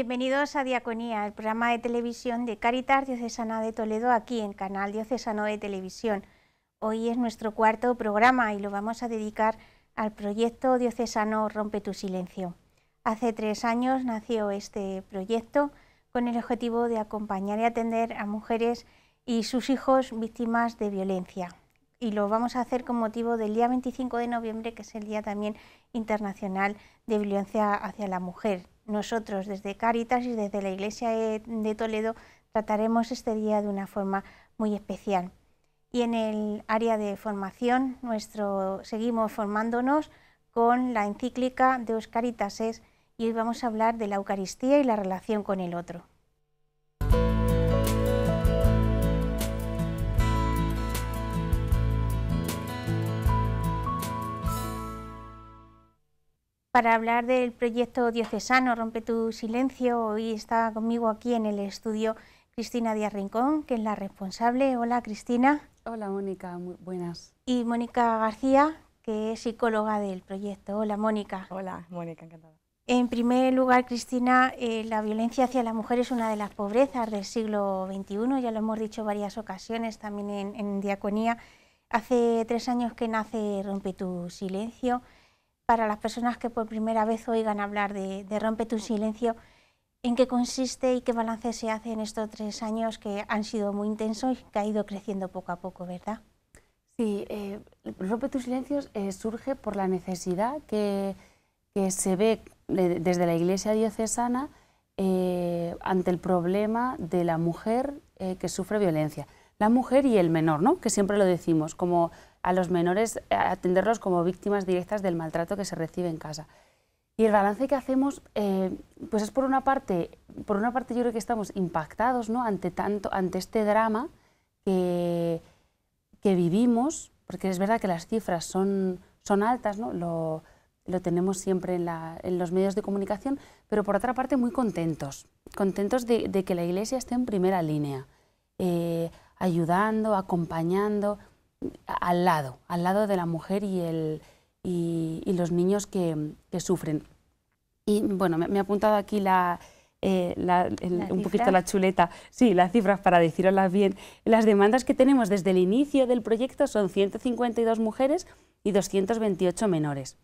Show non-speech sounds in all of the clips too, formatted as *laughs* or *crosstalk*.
Bienvenidos a Diaconía, el programa de televisión de Caritas Diocesana de Toledo, aquí en Canal Diocesano de Televisión. Hoy es nuestro cuarto programa y lo vamos a dedicar al proyecto diocesano Rompe tu Silencio. Hace tres años nació este proyecto con el objetivo de acompañar y atender a mujeres y sus hijos víctimas de violencia. Y lo vamos a hacer con motivo del día 25 de noviembre, que es el Día también Internacional de Violencia hacia la Mujer, nosotros desde Cáritas y desde la Iglesia de Toledo trataremos este día de una forma muy especial. Y en el área de formación nuestro, seguimos formándonos con la encíclica de Oscaritas y hoy vamos a hablar de la Eucaristía y la relación con el otro. para hablar del proyecto diocesano Rompe tu silencio. Hoy está conmigo aquí en el estudio Cristina Díaz Rincón, que es la responsable. Hola Cristina. Hola Mónica, buenas. Y Mónica García, que es psicóloga del proyecto. Hola Mónica. Hola Mónica, encantada. En primer lugar, Cristina, eh, la violencia hacia la mujer es una de las pobrezas del siglo XXI, ya lo hemos dicho varias ocasiones también en, en Diaconía. Hace tres años que nace Rompe tu Silencio para las personas que por primera vez oigan hablar de, Rompe tu silencio, en qué consiste y qué balance se hace en estos tres años que han sido muy intensos y que ha ido creciendo poco a poco, ¿verdad? Sí, eh, Rompe tu silencio eh, surge por la necesidad que, se ve desde la Iglesia diocesana eh, ante el problema de la mujer que sufre violencia. La mujer y el menor, ¿no? que siempre lo decimos, como a los menores, eh, atenderlos como víctimas directas del maltrato que se recibe en casa. Y el balance que hacemos, eh, pues es por una parte, por una parte yo creo que estamos impactados ¿no? ante, tanto, ante este drama que, vivimos, porque es verdad que las cifras son, altas, Lo, tenemos siempre en, los medios de comunicación, pero por otra parte muy contentos, contentos de, que la Iglesia esté en primera línea, eh, ayudando, acompañando, al lado, al lado de la mujer y, los niños que, sufren. Y bueno, me, he ha apuntado aquí la, eh, un poquito la chuleta, sí, las cifras para deciroslas bien. Las demandas que tenemos desde el inicio del proyecto son 152 mujeres y 228 menores.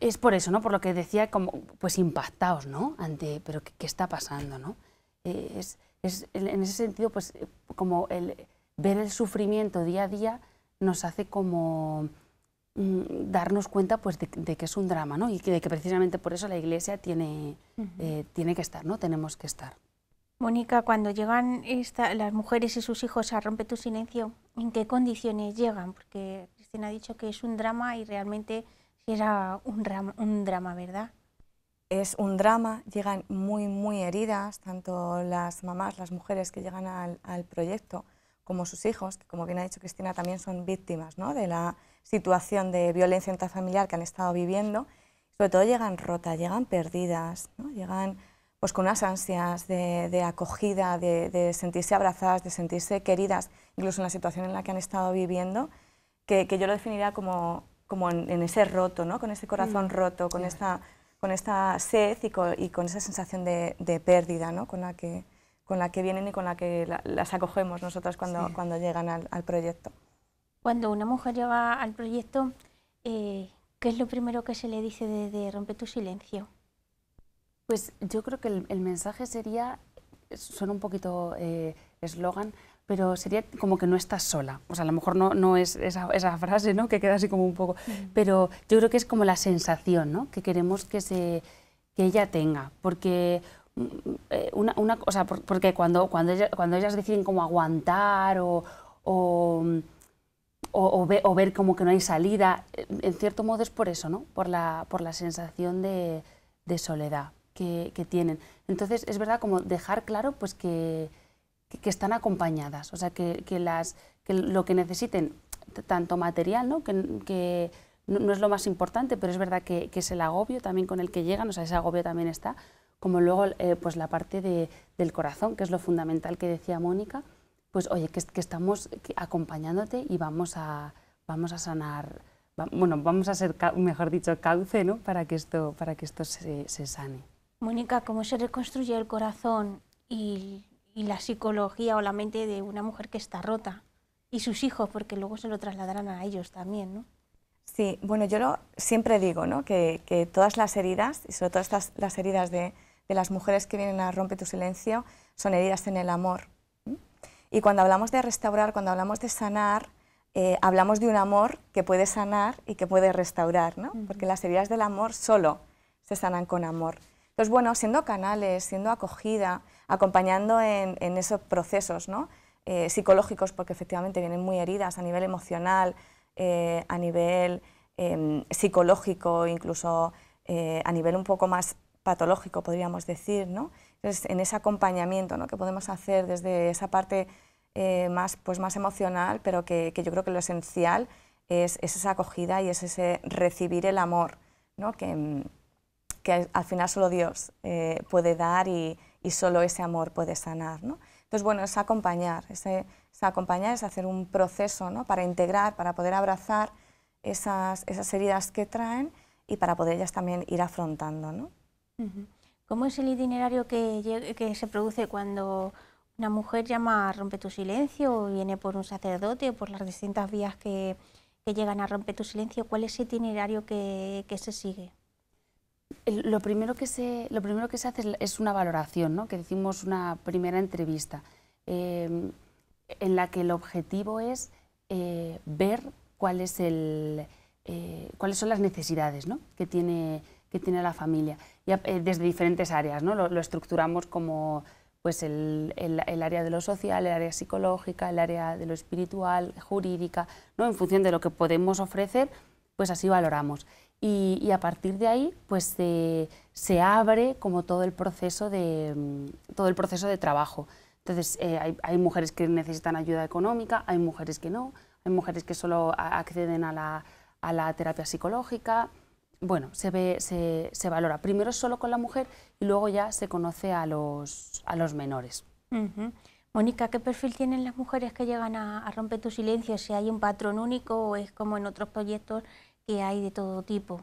Es por eso, ¿no? Por lo que decía, como, pues impactados, ¿no? Ante, pero ¿qué, está pasando, no? Eh, en ese sentido, pues eh, como el, ver el sufrimiento día a día nos hace como mm, darnos cuenta pues, de, que es un drama, ¿no? Y que, que precisamente por eso la Iglesia eh, tiene, que estar, ¿no? Tenemos que estar. Mónica, cuando llegan las mujeres y sus hijos a Rompe tu Silencio, ¿en qué condiciones llegan? Porque Cristina ha dicho que es un drama y realmente era un, drama, ¿verdad? Es un drama, llegan muy, muy heridas, tanto las mamás, las mujeres que llegan al proyecto, como sus hijos, que como bien ha dicho Cristina, también son víctimas ¿no? de la situación de violencia intrafamiliar que han estado viviendo. Sobre todo llegan rotas, llegan perdidas, llegan pues, con unas ansias de, acogida, de, sentirse abrazadas, de sentirse queridas, incluso en la situación en la que han estado viviendo, que, yo lo definiría como, como en, ese roto, ¿no? con ese corazón mm. roto, con, esta, con esta sed y con, esa sensación de, de pérdida ¿no? con la que con la que vienen y con la que las acogemos nosotras cuando, cuando llegan al, proyecto. Cuando una mujer llega al proyecto, eh, ¿qué es lo primero que se le dice de, rompe tu silencio? Pues yo creo que el, mensaje sería, suena un poquito eh, eslogan, pero sería como que no estás sola. O sea, a lo mejor no, no es esa, frase ¿no? que queda así como un poco, pero yo creo que es como la sensación ¿no? que queremos que, se, que ella tenga, porque eh, una, una o sea, porque cuando, cuando, ellas, cuando ellas deciden como aguantar o, o, ver como que no hay salida, en cierto modo es por eso, ¿no? por, la, por la sensación de, soledad que, tienen. Entonces, es verdad como dejar claro pues, que, están acompañadas, o sea, que, las, que lo que necesiten, tanto material, ¿no? que, no, es lo más importante, pero es verdad que, es el agobio también con el que llegan, o sea, ese agobio también está, como luego eh, pues la parte de, del corazón, que es lo fundamental que decía Mónica, pues oye, que, que estamos acompañándote y vamos a, vamos a sanar, bueno, vamos a ser, mejor dicho, cauce para que esto, para que esto se, sane. Mónica, ¿cómo se reconstruye el corazón y, y la psicología o la mente de una mujer que está rota? Y sus hijos, porque luego se lo trasladarán a ellos también, ¿no? Sí, bueno, yo lo, siempre digo ¿no? que, que, todas las heridas, y sobre todo las heridas de, de las mujeres que vienen a romper tu Silencio son heridas en el amor. Y cuando hablamos de restaurar, cuando hablamos de sanar, eh, hablamos de un amor que puede sanar y que puede restaurar, Porque las heridas del amor solo se sanan con amor. Entonces, bueno, siendo canales, siendo acogida, acompañando en, esos procesos ¿no? Eh, psicológicos, porque efectivamente vienen muy heridas a nivel emocional, eh, a nivel em, psicológico, incluso a nivel un poco más patológico, podríamos decir, ¿no? Entonces, en ese acompañamiento ¿no? que podemos hacer desde esa parte eh, más, pues más emocional, pero que, que yo creo que lo esencial es, esa acogida y es ese recibir el amor, ¿no? que, que al final solo Dios eh, puede dar y, solo ese amor puede sanar. ¿no? Entonces, bueno, es acompañar, es acompañar, es hacer un proceso ¿no? para integrar, para poder abrazar esas, esas heridas que traen y para poder ellas también ir afrontando. ¿no? ¿Cómo es el itinerario que, se produce cuando una mujer llama a Rompe tu silencio o viene por un sacerdote o por las distintas vías que, llegan a Rompe tu silencio? ¿Cuál es ese itinerario que, se sigue? Lo primero que se, lo primero que se hace es una valoración, ¿no? que decimos una primera entrevista, em, en la que el objetivo es eh, ver eh, cuáles son las necesidades que tiene que tiene la familia, y eh, desde diferentes áreas, ¿no? Lo, estructuramos como pues el, el, área de lo social, el área psicológica, el área de lo espiritual, jurídica, ¿no? en función de lo que podemos ofrecer, pues así valoramos. Y, y a partir de ahí, pues se abre como todo el proceso de, mm, todo el proceso de trabajo. Entonces, eh, hay, hay, mujeres que necesitan ayuda económica, hay mujeres que no, hay mujeres que solo acceden a la, a la terapia psicológica, bueno, se, ve, se, se, valora primero solo con la mujer y luego ya se conoce a los, a los menores. Mónica, ¿qué perfil tienen las mujeres que llegan a, Romper tu Silencio? ¿Si hay un patrón único o es como en otros proyectos que hay de todo tipo?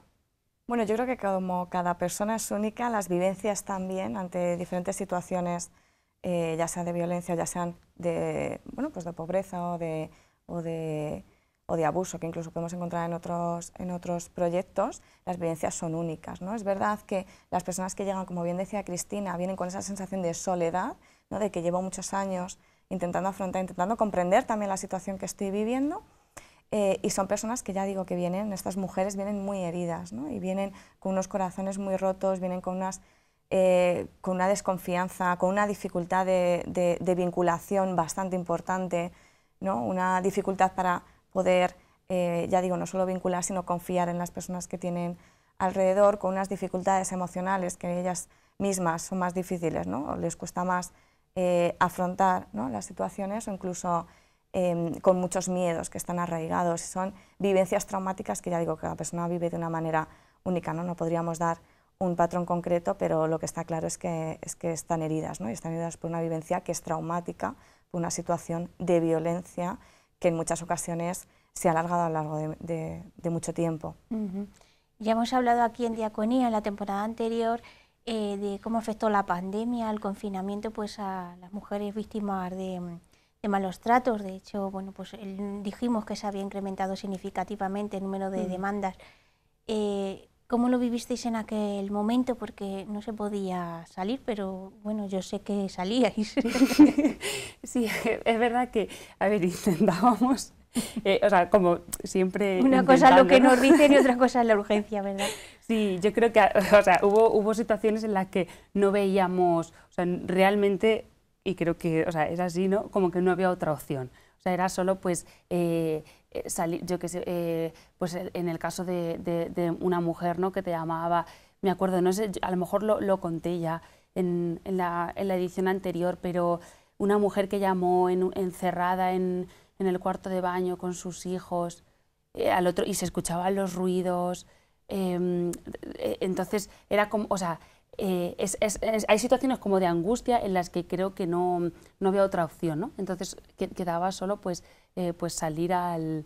Bueno, yo creo que como cada persona es única, las vivencias también ante diferentes situaciones, eh, ya sean de violencia, ya sean de, bueno, pues de pobreza o de, o de o de abuso que incluso podemos encontrar en otros, en otros proyectos, las vivencias son únicas. ¿no? Es verdad que las personas que llegan, como bien decía Cristina, vienen con esa sensación de soledad, de que llevo muchos años intentando afrontar, intentando comprender también la situación que estoy viviendo. Eh, y son personas que ya digo que vienen, estas mujeres vienen muy heridas ¿no? y vienen con unos corazones muy rotos, vienen con, unas, eh, con una desconfianza, con una dificultad de, de vinculación bastante importante, ¿no? una dificultad para poder, eh, ya digo, no solo vincular, sino confiar en las personas que tienen alrededor con unas dificultades emocionales que ellas mismas son más difíciles, ¿no? les cuesta más eh, afrontar las situaciones o incluso em, con muchos miedos que están arraigados. Son vivencias traumáticas que ya digo que la persona vive de una manera única, ¿no? podríamos dar un patrón concreto, pero lo que está claro es que, es que están heridas, Y están heridas por una vivencia que es traumática, por una situación de violencia que en muchas ocasiones se ha alargado a lo largo de, mucho tiempo. Ya hemos hablado aquí en Diaconía, en la temporada anterior, eh, de cómo afectó la pandemia, el confinamiento, pues a las mujeres víctimas de, malos tratos. De hecho, bueno, pues dijimos que se había incrementado significativamente el número de mm. demandas. Eh, ¿Cómo lo vivisteis en aquel momento? Porque no se podía salir, pero bueno, yo sé que salíais. *laughs* sí, es verdad que, a ver, intentábamos, eh, o sea, como siempre... Una cosa lo que nos dicen y otra cosa es la urgencia, *laughs* ¿verdad? Sí, yo creo que, hubo, hubo situaciones en las que no veíamos, o sea, realmente, y creo que, o sea, es así, ¿no? Como que no había otra opción. O sea, era solo, pues... Eh, eh, yo que sé, eh, pues e, en el caso de, una mujer ¿no? que te llamaba, me acuerdo, no sé, a lo mejor lo, lo conté ya en, en, la, en, la, edición anterior, pero una mujer que llamó encerrada en, el cuarto de baño con sus hijos eh, al otro, y se escuchaban los ruidos. Em, e, entonces, era como, o sea, hay situaciones como de angustia en las que creo que no, no había otra opción, ¿no? Entonces quedaba solo pues eh, pues salir al,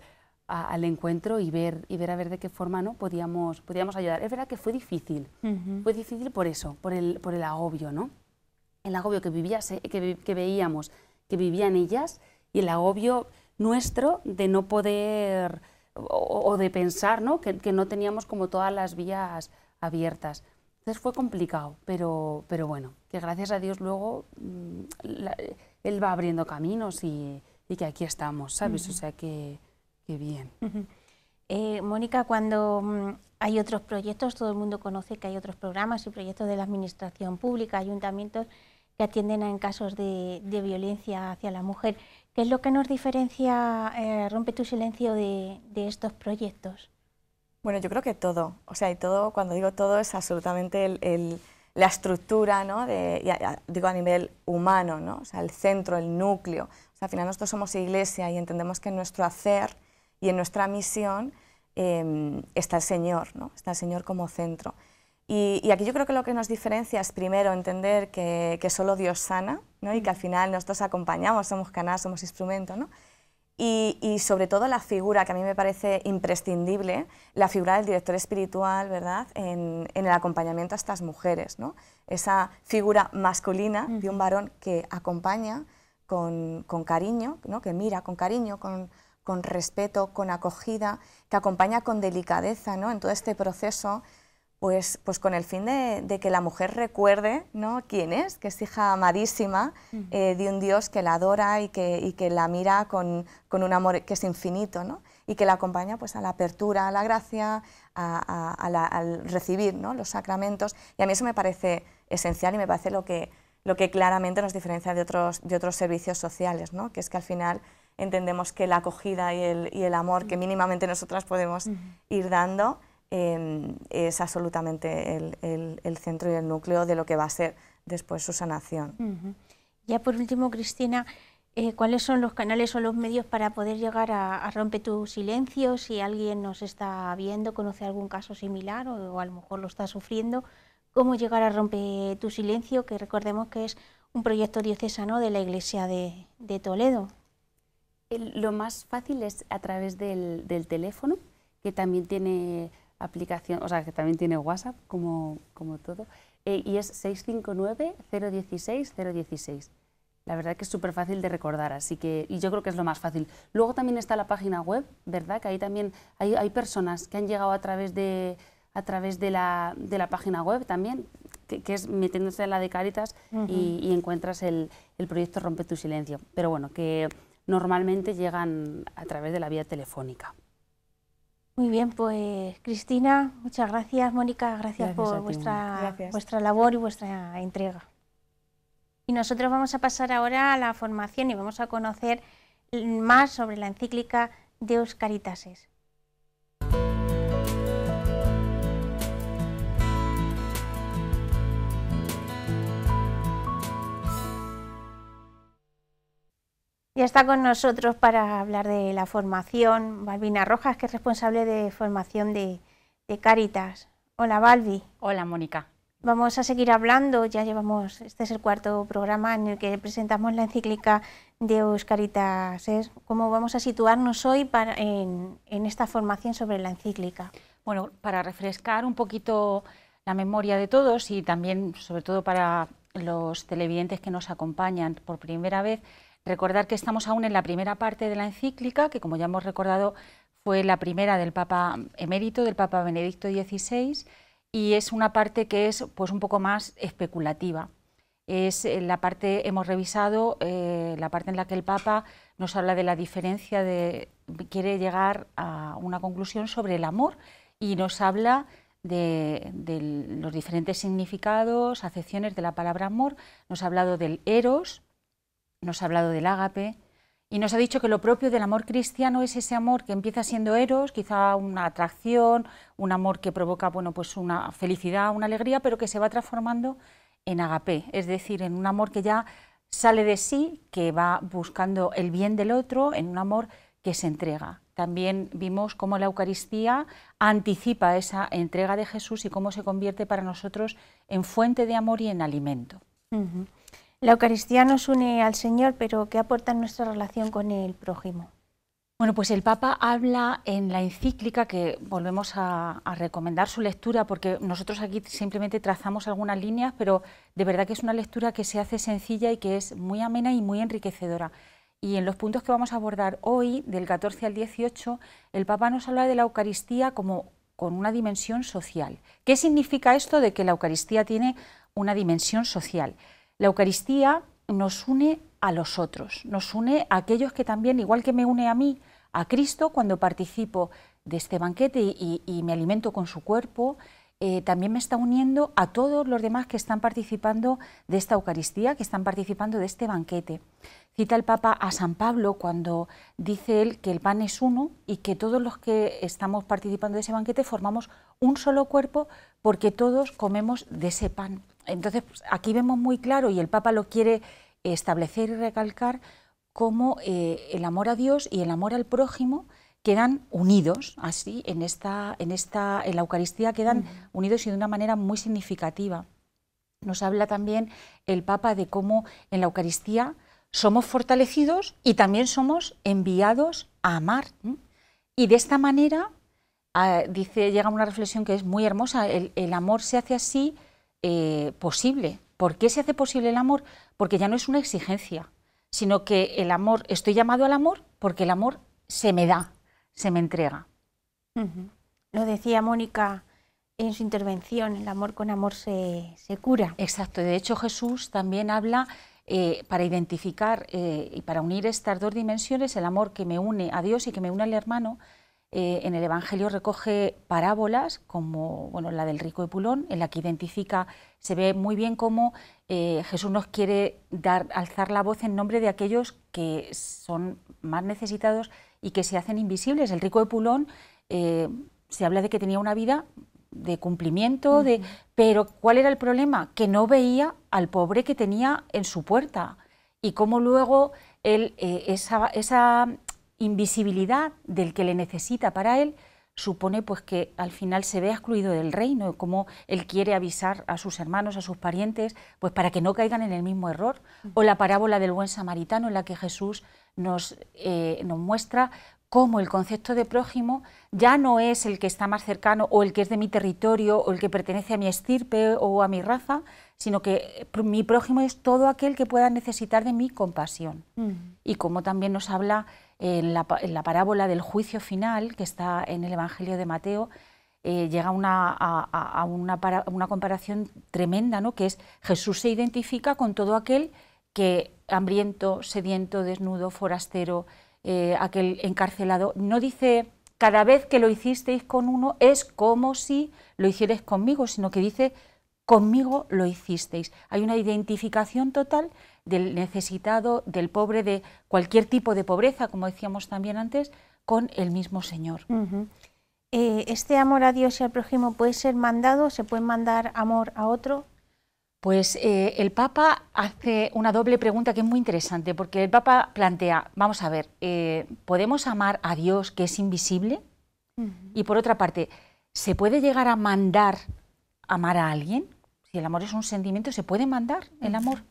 encuentro y ver, y ver a ver de qué forma ¿no? podíamos, podíamos ayudar. Es verdad que fue difícil, fue difícil por eso, por el, por el agobio, ¿no? El agobio que, vivía, que, que veíamos, que vivían ellas y el agobio nuestro de no poder o, de pensar ¿no? Que, no teníamos como todas las vías abiertas. Entonces fue complicado, pero, pero bueno, que gracias a Dios luego mm, Él va abriendo caminos y, y que aquí estamos, ¿sabes? O sea que, bien. Eh, Mónica, cuando mm, hay otros proyectos, todo el mundo conoce que hay otros programas y proyectos de la administración pública, ayuntamientos que atienden a, en casos de, violencia hacia la mujer. ¿Qué es lo que nos diferencia, eh, rompe tu silencio, de, estos proyectos? Bueno, yo creo que todo, o sea, y todo, cuando digo todo, es absolutamente el, la estructura, ¿no? digo a nivel humano, ¿no? O sea, el centro, el núcleo al final nosotros somos iglesia y entendemos que en nuestro hacer y en nuestra misión em, está el Señor, ¿no? está el Señor como centro. Y, aquí yo creo que lo que nos diferencia es primero entender que, solo Dios sana y que al final nosotros acompañamos, somos canal, somos instrumento. Y, sobre todo la figura que a mí me parece imprescindible, la figura del director espiritual ¿verdad? En, en el acompañamiento a estas mujeres. ¿no? Esa figura masculina de un varón que acompaña, con, cariño, ¿no? que mira con cariño, con, respeto, con acogida, que acompaña con delicadeza ¿no? en todo este proceso, pues, pues con el fin de, que la mujer recuerde ¿no? quién es, que es hija amadísima eh, de un Dios que la adora y que, la mira con, un amor que es infinito, ¿no? y que la acompaña pues, a la apertura, a la gracia, a, al recibir los sacramentos. Y a mí eso me parece esencial y me parece lo que lo que claramente nos diferencia de otros, de otros servicios sociales, ¿no? que es que al final entendemos que la acogida y el, y el amor que mínimamente nosotras podemos ir dando em, es absolutamente el, el, centro y el núcleo de lo que va a ser después su sanación. Ya por último, Cristina, eh, ¿cuáles son los canales o los medios para poder llegar a, romper Rompe tu Silencio? Si alguien nos está viendo, conoce algún caso similar o a lo mejor lo está sufriendo, cómo llegar a romper tu silencio, que recordemos que es un proyecto diocesano de la Iglesia de, Toledo. lo más fácil es a través del, teléfono, que también tiene aplicación, o sea, que también tiene WhatsApp, como, como todo, eh, y es 659-016-016. La verdad que es súper fácil de recordar, así que, y yo creo que es lo más fácil. Luego también está la página web, ¿verdad? Que ahí también hay personas que han llegado a través de, a través de la, de la página web también, que, es metiéndose en la de Caritas y, encuentras el, proyecto Rompe tu Silencio. Pero bueno, que normalmente llegan a través de la vía telefónica. Muy bien, pues Cristina, muchas gracias. Mónica, gracias, por vuestra, vuestra labor y vuestra entrega. Y nosotros vamos a pasar ahora a la formación y vamos a conocer más sobre la encíclica de Caritases. Ya está con nosotros para hablar de la formación Balbina Rojas, que es responsable de formación de, Caritas. Hola, Balbi. Hola, Mónica. Vamos a seguir hablando, ya llevamos, este es el cuarto programa en el que presentamos la encíclica de Euscaritas. ¿Cómo vamos a situarnos hoy en, en esta formación sobre la encíclica? Bueno, para refrescar un poquito la memoria de todos y también, sobre todo para los televidentes que nos acompañan por primera vez, Recordar que estamos aún en la primera parte de la encíclica, que como ya hemos recordado fue la primera del Papa emérito, del Papa Benedicto XVI, y es una parte que es pues, un poco más especulativa. Es eh, la parte, hemos revisado eh, la parte en la que el Papa nos habla de la diferencia de, quiere llegar a una conclusión sobre el amor y nos habla de, de, los diferentes significados, acepciones de la palabra amor. Nos ha hablado del eros, nos ha hablado del ágape y nos ha dicho que lo propio del amor cristiano es ese amor que empieza siendo eros, quizá una atracción, un amor que provoca bueno, pues una felicidad, una alegría, pero que se va transformando en agape, es decir, en un amor que ya sale de sí, que va buscando el bien del otro, en un amor que se entrega. También vimos cómo la Eucaristía anticipa esa entrega de Jesús y cómo se convierte para nosotros en fuente de amor y en alimento. La Eucaristía nos une al Señor, pero ¿qué aporta en nuestra relación con el prójimo? Bueno, pues el Papa habla en la encíclica, que volvemos a, a, recomendar su lectura, porque nosotros aquí simplemente trazamos algunas líneas, pero de verdad que es una lectura que se hace sencilla y que es muy amena y muy enriquecedora. Y en los puntos que vamos a abordar hoy, del 14 al 18, el Papa nos habla de la Eucaristía como con una dimensión social. ¿Qué significa esto de que la Eucaristía tiene una dimensión social? La Eucaristía nos une a los otros, nos une a aquellos que también, igual que me une a mí, a Cristo cuando participo de este banquete y, me alimento con su cuerpo, eh, también me está uniendo a todos los demás que están participando de esta Eucaristía, que están participando de este banquete. Cita el Papa a San Pablo cuando dice él que el pan es uno y que todos los que estamos participando de ese banquete formamos un solo cuerpo porque todos comemos de ese pan. Entonces, pues, aquí vemos muy claro, y el Papa lo quiere establecer y recalcar, cómo eh, el amor a Dios y el amor al prójimo quedan unidos, así, en, esta, la Eucaristía quedan unidos y de una manera muy significativa. Nos habla también el Papa de cómo en la Eucaristía somos fortalecidos y también somos enviados a amar. Y de esta manera, ah, dice, llega una reflexión que es muy hermosa, el amor se hace así eh, posible. ¿Por qué se hace posible el amor? Porque ya no es una exigencia, sino que el amor, estoy llamado al amor porque el amor se me da, se me entrega. Lo decía Mónica en su intervención, el amor con amor se, cura. Exacto, de hecho Jesús también habla eh, para identificar eh, y para unir estas dos dimensiones, el amor que me une a Dios y que me une al hermano, eh, en el Evangelio recoge parábolas como la del rico de Pulón, en la que identifica, se ve muy bien cómo eh, Jesús nos quiere dar, alzar la voz en nombre de aquellos que son más necesitados y que se hacen invisibles. El rico de Pulón eh, se habla de que tenía una vida de cumplimiento, de, pero ¿cuál era el problema? Que no veía al pobre que tenía en su puerta y cómo luego él, esa invisibilidad del que le necesita para él supone pues que al final se vea excluido del reino, como él quiere avisar a sus hermanos, a sus parientes, pues para que no caigan en el mismo error, o la parábola del buen samaritano en la que Jesús nos, eh, nos muestra cómo el concepto de prójimo ya no es el que está más cercano o el que es de mi territorio o el que pertenece a mi estirpe o a mi raza, sino que eh, mi prójimo es todo aquel que pueda necesitar de mi compasión. Y como también nos habla en la, parábola del juicio final, que está en el Evangelio de Mateo, eh, llega una, a, una, comparación tremenda, ¿no? que es Jesús se identifica con todo aquel que hambriento, sediento, desnudo, forastero, eh, aquel encarcelado, no dice cada vez que lo hicisteis con uno es como si lo hicierais conmigo, sino que dice conmigo lo hicisteis. Hay una identificación total del necesitado, del pobre, de cualquier tipo de pobreza, como decíamos también antes, con el mismo Señor. Eh, ¿Este amor a Dios y al prójimo puede ser mandado? ¿Se puede mandar amor a otro? Pues eh, el Papa hace una doble pregunta que es muy interesante, porque el Papa plantea, vamos a ver, eh, ¿podemos amar a Dios que es invisible? Y por otra parte, ¿se puede llegar a mandar amar a alguien? Si el amor es un sentimiento, ¿se puede mandar el amor?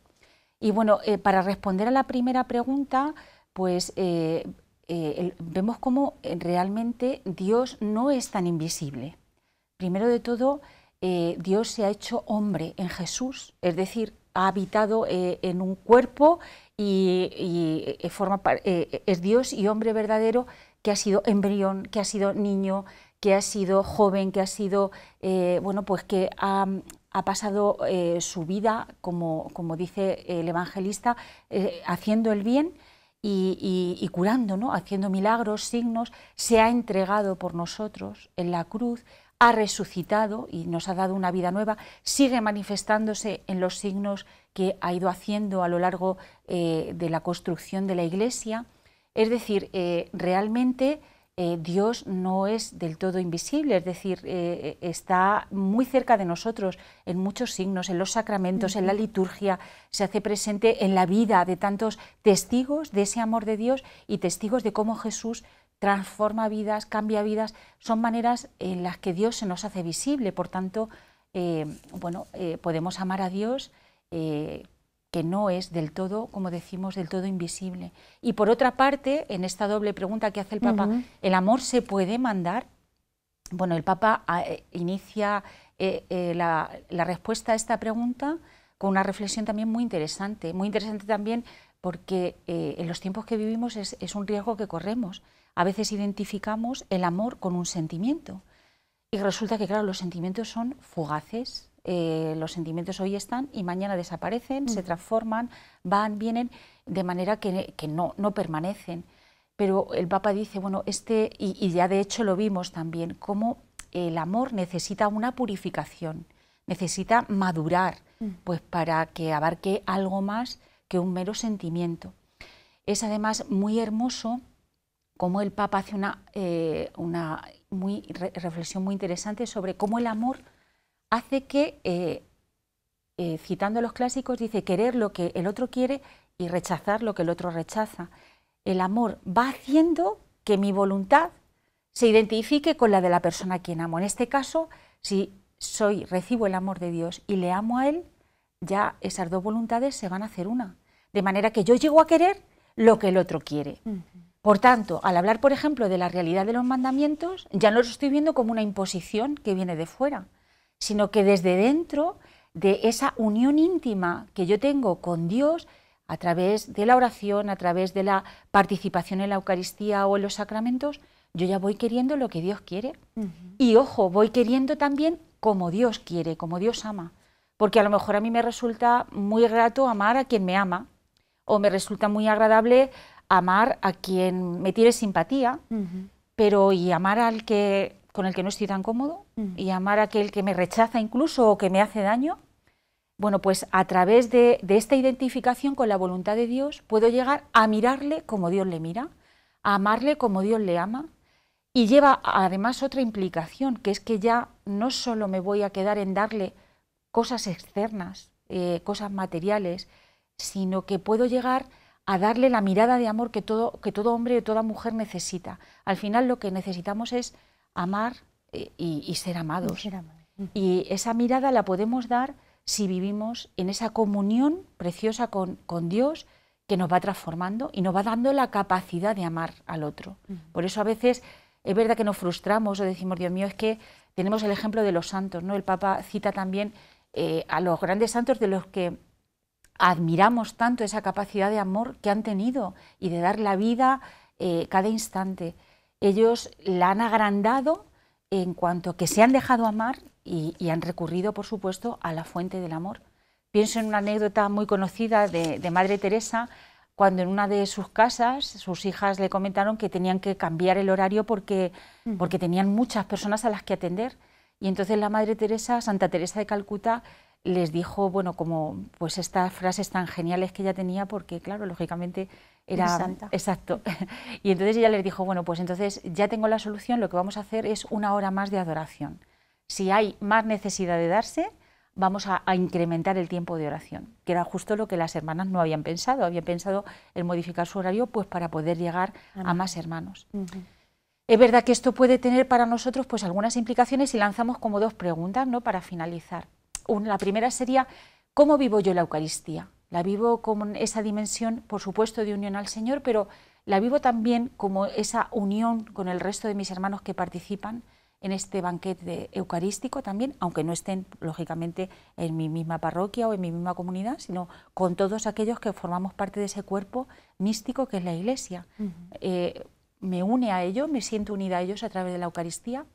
Y bueno, eh, para responder a la primera pregunta, pues eh, eh, vemos cómo realmente Dios no es tan invisible. Primero de todo, Dios se ha hecho hombre en Jesús, es decir, ha habitado en un cuerpo y, forma, es Dios y hombre verdadero que ha sido embrión, que ha sido niño, que ha sido joven, que ha sido, bueno, pues que ha, ha pasado eh, su vida, como, como, dice el evangelista, eh, haciendo el bien y, curando, ¿no? haciendo milagros, signos, se ha entregado por nosotros en la cruz, ha resucitado y nos ha dado una vida nueva, sigue manifestándose en los signos que ha ido haciendo a lo largo eh, de la construcción de la iglesia. Es decir, realmente eh, Dios no es del todo invisible, es decir, eh, eh, está muy cerca de nosotros en muchos signos, en los sacramentos, en la liturgia, se hace presente en la vida de tantos testigos de ese amor de Dios y testigos de cómo Jesús transforma vidas, cambia vidas, son maneras en las que Dios se nos hace visible, por tanto, bueno, podemos amar a Dios que no es del todo, como decimos, del todo invisible. Y por otra parte, en esta doble pregunta que hace el Papa, ¿el amor se puede mandar? Bueno, el Papa ah, eh, inicia eh, eh, la, respuesta a esta pregunta con una reflexión también muy interesante, muy interesante también porque en los tiempos que vivimos es, es, un riesgo que corremos. A veces identificamos el amor con un sentimiento y resulta que, claro, los sentimientos son fugaces, eh, los sentimientos hoy están y mañana desaparecen, se mm. transforman, van, vienen, de manera que, no, permanecen. Pero el Papa dice, bueno, este, y, ya de hecho lo vimos también, cómo el amor necesita una purificación, necesita madurar, mm. pues para que abarque algo más que un mero sentimiento. Es además muy hermoso cómo el Papa hace una, eh, una reflexión muy interesante sobre cómo el amor hace que, eh, eh, citando los clásicos, dice querer lo que el otro quiere y rechazar lo que el otro rechaza. El amor va haciendo que mi voluntad se identifique con la de la persona a quien amo. En este caso, si soy, recibo el amor de Dios y le amo a Él, ya esas dos voluntades se van a hacer una. De manera que yo llego a querer lo que el otro quiere. Por tanto, al hablar, por ejemplo, de la realidad de los mandamientos, ya no los estoy viendo como una imposición que viene de fuera, sino que desde dentro de esa unión íntima que yo tengo con Dios a través de la oración, a través de la participación en la Eucaristía o en los sacramentos, yo ya voy queriendo lo que Dios quiere. Y ojo, voy queriendo también como Dios quiere, como Dios ama. Porque a lo mejor a mí me resulta muy grato amar a quien me ama, o me resulta muy agradable amar a quien me tiene simpatía, pero y amar al que con el que no estoy tan cómodo mm. y amar a aquel que me rechaza incluso o que me hace daño, bueno, pues a través de, de, esta identificación con la voluntad de Dios puedo llegar a mirarle como Dios le mira, a amarle como Dios le ama. Y lleva además otra implicación, que es que ya no solo me voy a quedar en darle cosas externas, eh, cosas materiales, sino que puedo llegar a darle la mirada de amor que todo, que todo hombre y toda mujer necesita. Al final lo que necesitamos es amar eh, y, ser amados. Y, esa mirada la podemos dar si vivimos en esa comunión preciosa con, Dios que nos va transformando y nos va dando la capacidad de amar al otro. Por eso a veces es verdad que nos frustramos o decimos, Dios mío, es que tenemos el ejemplo de los santos, ¿no? El Papa cita también eh, a los grandes santos de los que admiramos tanto esa capacidad de amor que han tenido y de dar la vida eh, cada instante ellos la han agrandado en cuanto que se han dejado amar y, han recurrido, por supuesto, a la fuente del amor. Pienso en una anécdota muy conocida de, Madre Teresa, cuando en una de sus casas sus hijas le comentaron que tenían que cambiar el horario porque, porque tenían muchas personas a las que atender. Y entonces la Madre Teresa, Santa Teresa de Calcuta, les dijo, bueno, como pues estas frases tan geniales que ella tenía, porque claro, lógicamente era Exacto. *laughs* Y entonces ella les dijo, bueno, pues entonces ya tengo la solución, lo que vamos a hacer es una hora más de adoración. Si hay más necesidad de darse, vamos a, incrementar el tiempo de oración, que era justo lo que las hermanas no habían pensado, habían pensado en modificar su horario pues para poder llegar a más hermanos. Es verdad que esto puede tener para nosotros pues algunas implicaciones y lanzamos como dos preguntas, ¿no? para finalizar. Una, la primera sería ¿cómo vivo yo la Eucaristía? La vivo con esa dimensión, por supuesto, de unión al Señor, pero la vivo también como esa unión con el resto de mis hermanos que participan en este banquete eucarístico también, aunque no estén, lógicamente, en mi misma parroquia o en mi misma comunidad, sino con todos aquellos que formamos parte de ese cuerpo místico que es la Iglesia. Eh, me une a ellos, me siento unida a ellos a través de la Eucaristía.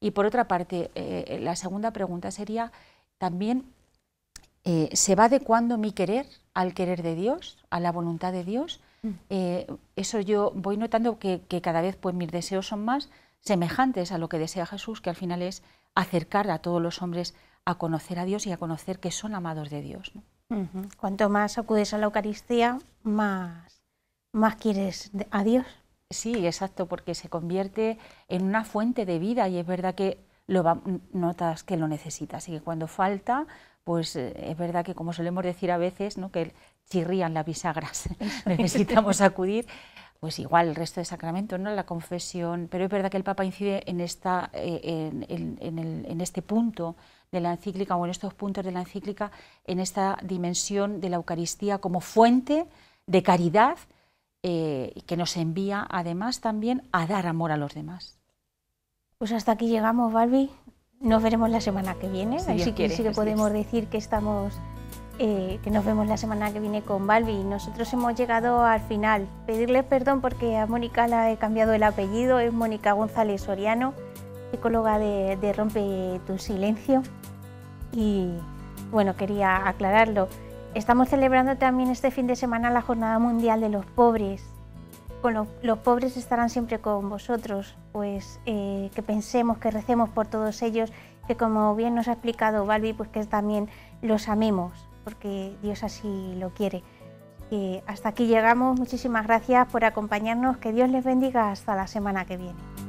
Y por otra parte, eh, la segunda pregunta sería también eh, ¿se va adecuando mi querer al querer de Dios, a la voluntad de Dios? Mm. Eh, eso yo voy notando que, cada vez pues, mis deseos son más semejantes a lo que desea Jesús, que al final es acercar a todos los hombres a conocer a Dios y a conocer que son amados de Dios. Cuanto más acudes a la Eucaristía, más, más quieres a Dios. Sí, exacto, porque se convierte en una fuente de vida y es verdad que lo notas que lo necesitas y que cuando falta, pues eh, es verdad que como solemos decir a veces, ¿no? que chirrían las bisagras, *laughs* *laughs* necesitamos acudir, pues igual el resto de sacramentos, ¿no? la confesión, pero es verdad que el Papa incide en, esta, eh, en, este punto de la encíclica o en estos puntos de la encíclica, en esta dimensión de la Eucaristía como fuente de caridad eh, que nos envía además también a dar amor a los demás. Pues hasta aquí llegamos, Barbie. Nos veremos la semana que viene, así que sí que podemos decir que estamos, eh, que nos vemos la semana que viene con Balbi. Nosotros hemos llegado al final. Pedirle perdón porque a Mónica la he cambiado el apellido, es Mónica González Soriano, psicóloga de, de Rompe tu Silencio. Y bueno, quería aclararlo. Estamos celebrando también este fin de semana la Jornada Mundial de los Pobres los, pobres estarán siempre con vosotros, pues eh, que pensemos, que recemos por todos ellos, que como bien nos ha explicado Balbi, pues que también los amemos, porque Dios así lo quiere. Eh, hasta aquí llegamos, muchísimas gracias por acompañarnos, que Dios les bendiga hasta la semana que viene.